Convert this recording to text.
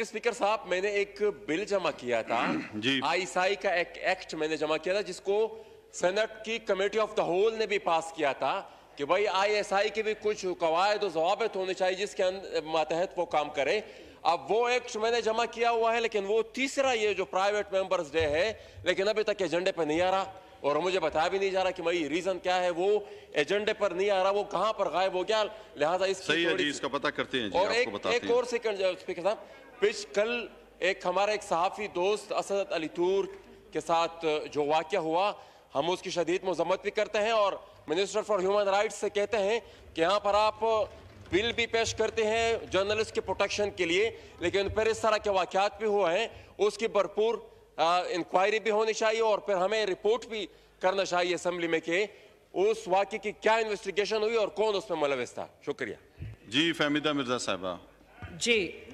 speaker साहब मैंने एक बिल जमा किया था जी आईसाई का एक एक्ट मैंने जमा किया था जिसको सेनेट की कमेटी ऑफ द होल ने भी पास किया था कि भाई आईएसआई के भी कुछ कवायद जवाबत होने चाहिए जिसके अं-, मातहत वो काम करे अब वो एक्ट मैंने जमा किया हुआ है लेकिन वो तीसरा ये जो प्राइवेट मेंबर्स डे है लेकिन अभी तक एजेंडे पे नहीं आ रहा और मुझे बताया भी नहीं जा रहा कि भाई रीजन क्या है वो एजेंडे पर नहीं आ रहा वो कहां पर गायब हो गया लिहाजा इस सही है जी इसका पता करते हैं जी, और एक, एक और सेकंड स्पीकर साहब पिछ कल एक हमारा एक सहाफ़ी दोस्त असद अली तूर के साथ जो वाक्य हुआ हम उसकी शदीद मजम्मत भी करते हैं और मिनिस्टर फॉर ह्यूमन राइट से कहते हैं कि यहाँ पर आप बिल भी पेश करते हैं जर्नलिस्ट के प्रोटेक्शन के लिए लेकिन फिर इस तरह के वाक्यात भी हुए हैं उसकी भरपूर इंक्वायरी भी होनी चाहिए और फिर हमें रिपोर्ट भी करना चाहिए असम्बली में कि उस वाक्य की क्या इन्वेस्टिगेशन हुई और कौन उसमें मुलविस था शुक्रिया जी फहमिदा मिर्जा साहबा जी